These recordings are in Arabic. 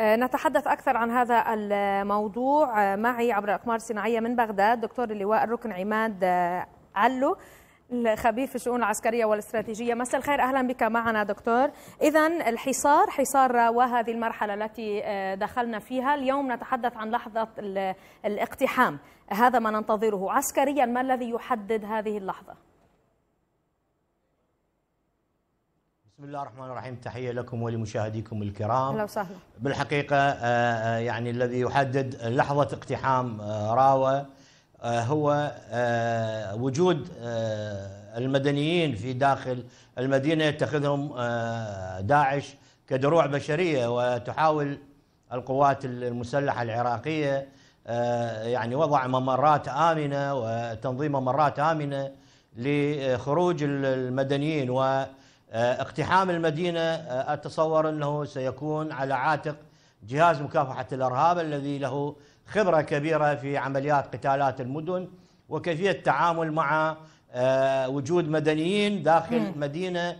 آه، نتحدث أكثر عن هذا الموضوع آه، معي عبر الأقمار الصناعية من بغداد دكتور اللواء الركن عماد آه، علو الخبير في الشؤون العسكرية والاستراتيجية مساء الخير أهلا بك معنا دكتور إذا الحصار حصار وهذه المرحلة التي دخلنا فيها اليوم نتحدث عن لحظة الاقتحام هذا ما ننتظره عسكريا ما الذي يحدد هذه اللحظة؟ بسم الله الرحمن الرحيم تحية لكم ولمشاهديكم الكرام اهلا وسهلا بالحقيقة آه، آه، يعني الذي يحدد لحظة اقتحام آه، راوة هو وجود المدنيين في داخل المدينة يتخذهم داعش كدروع بشرية وتحاول القوات المسلحة العراقية يعني وضع ممرات آمنة وتنظيم ممرات آمنة لخروج المدنيين و آه، اقتحام المدينة آه، أتصور أنه سيكون على عاتق جهاز مكافحة الإرهاب الذي له خبرة كبيرة في عمليات قتالات المدن وكيفية التعامل مع آه، وجود مدنيين داخل م. مدينة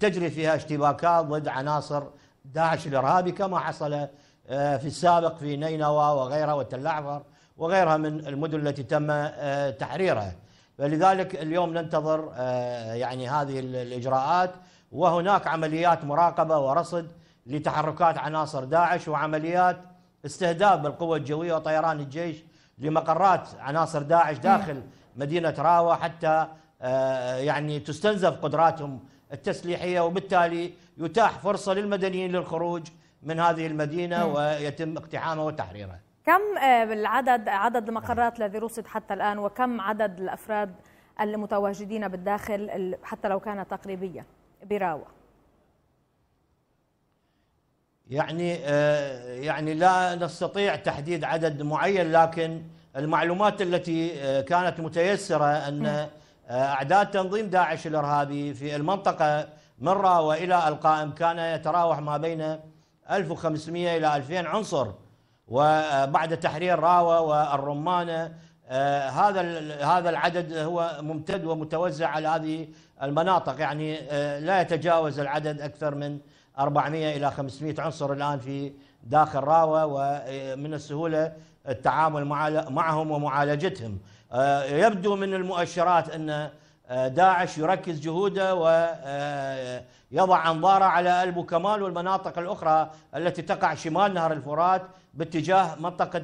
تجري فيها اشتباكات ضد عناصر داعش الإرهابي كما حصل في السابق في نينوى وغيرها وتل وغيرها من المدن التي تم تحريرها فلذلك اليوم ننتظر يعني هذه الإجراءات وهناك عمليات مراقبة ورصد لتحركات عناصر داعش وعمليات استهداف بالقوة الجوية وطيران الجيش لمقرات عناصر داعش داخل مدينة راوة حتى آه، يعني تستنزف قدراتهم التسليحية وبالتالي يتاح فرصة للمدنيين للخروج من هذه المدينة نعم. ويتم اقتحامها وتحريرها كم آه، العدد عدد المقرات الذي رصد حتى الآن وكم عدد الأفراد المتواجدين بالداخل حتى لو كانت تقريبية؟ براوة يعني آه، يعني لا نستطيع تحديد عدد معين لكن المعلومات التي آه، كانت متيسرة أن آه، أعداد تنظيم داعش الإرهابي في المنطقة من راوة إلى القائم كان يتراوح ما بين 1500 إلى 2000 عنصر وبعد تحرير راوة والرمانة آه، هذا هذا العدد هو ممتد ومتوزع على هذه المناطق يعني آه، لا يتجاوز العدد اكثر من 400 الى 500 عنصر الان في داخل راوه ومن آه، السهوله التعامل معهم ومعالجتهم يبدو من المؤشرات ان داعش يركز جهوده ويضع انظاره على البو كمال والمناطق الاخرى التي تقع شمال نهر الفرات باتجاه منطقه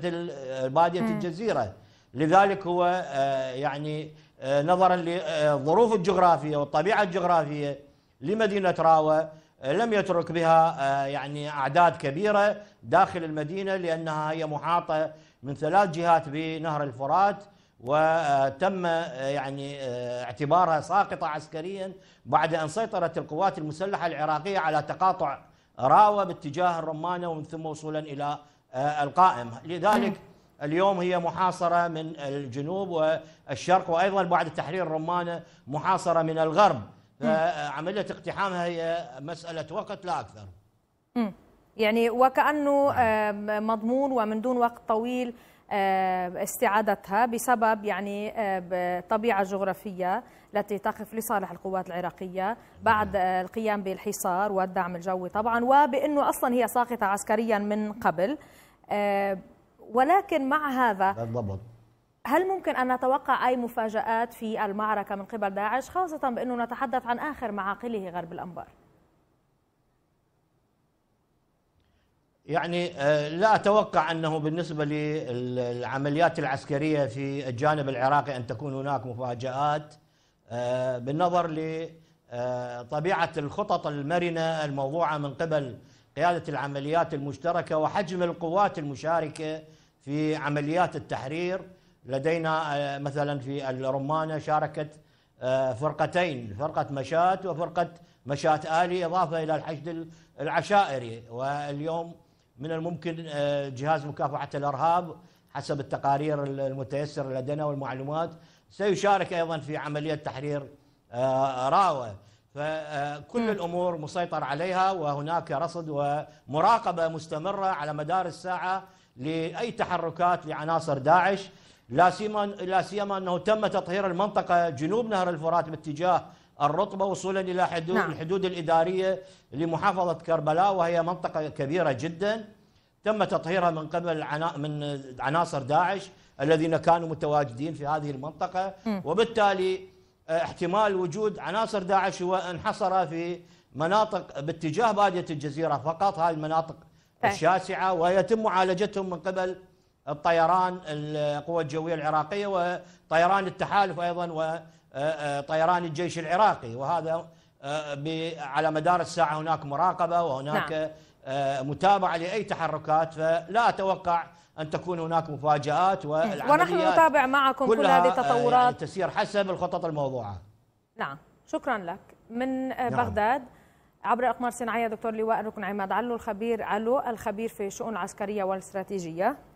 باديه الجزيره لذلك هو آه، يعني آه، نظرا للظروف الجغرافية والطبيعة الجغرافية لمدينة راوة آه، لم يترك بها يعني أعداد كبيرة داخل المدينة لأنها هي محاطة من ثلاث جهات بنهر الفرات وتم يعني اعتبارها ساقطة عسكريا بعد أن سيطرت القوات المسلحة العراقية على تقاطع راوة باتجاه الرمانة ومن ثم وصولا إلى القائم لذلك اليوم هي محاصرة من الجنوب والشرق وأيضا بعد تحرير الرمانة محاصرة من الغرب فعملية اقتحامها هي مسألة وقت لا أكثر يعني وكأنه آه، مضمون ومن دون وقت طويل آه، استعادتها بسبب يعني آه، طبيعة جغرافية التي تقف لصالح القوات العراقية بعد نعم. القيام بالحصار والدعم الجوي طبعا وبأنه أصلا هي ساقطة عسكريا من قبل ولكن مع هذا بالضبط هل ممكن أن نتوقع أي مفاجآت في المعركة من قبل داعش خاصة بأنه نتحدث عن آخر معاقله غرب الأنبار يعني آه، لا أتوقع أنه بالنسبة للعمليات العسكرية في الجانب العراقي أن تكون هناك مفاجآت آه، بالنظر لطبيعة آه، الخطط المرنة الموضوعة من قبل قيادة العمليات المشتركة وحجم القوات المشاركة في عمليات التحرير لدينا آه، مثلا في الرمانه شاركت آه، فرقتين فرقه مشات وفرقه مشات الي اضافه الى الحشد العشائري واليوم من الممكن آه، جهاز مكافحه الارهاب حسب التقارير المتيسر لدينا والمعلومات سيشارك ايضا في عمليه تحرير راوه فكل الامور مسيطر عليها وهناك رصد ومراقبه مستمره على مدار الساعه لاي تحركات لعناصر داعش لا سيما لا سيما انه تم تطهير المنطقه جنوب نهر الفرات باتجاه الرطبه وصولا الى حدود نعم. الحدود الاداريه لمحافظه كربلاء وهي منطقه كبيره جدا تم تطهيرها من قبل من عناصر داعش الذين كانوا متواجدين في هذه المنطقه م. وبالتالي آه، احتمال وجود عناصر داعش هو انحصر في مناطق باتجاه باديه الجزيره فقط هذه المناطق طيب. الشاسعة ويتم معالجتهم من قبل الطيران القوى الجوية العراقية وطيران التحالف أيضا وطيران آه، آه، الجيش العراقي وهذا آه، على مدار الساعة هناك مراقبة وهناك نعم. متابعة لأي تحركات فلا أتوقع أن تكون هناك مفاجآت ونحن نتابع معكم كل هذه التطورات يعني تسير حسب الخطط الموضوعة نعم شكرا لك من نعم. بغداد عبر اقمار صناعيه دكتور لواء الركن عماد علو الخبير علو الخبير في الشؤون العسكريه والاستراتيجيه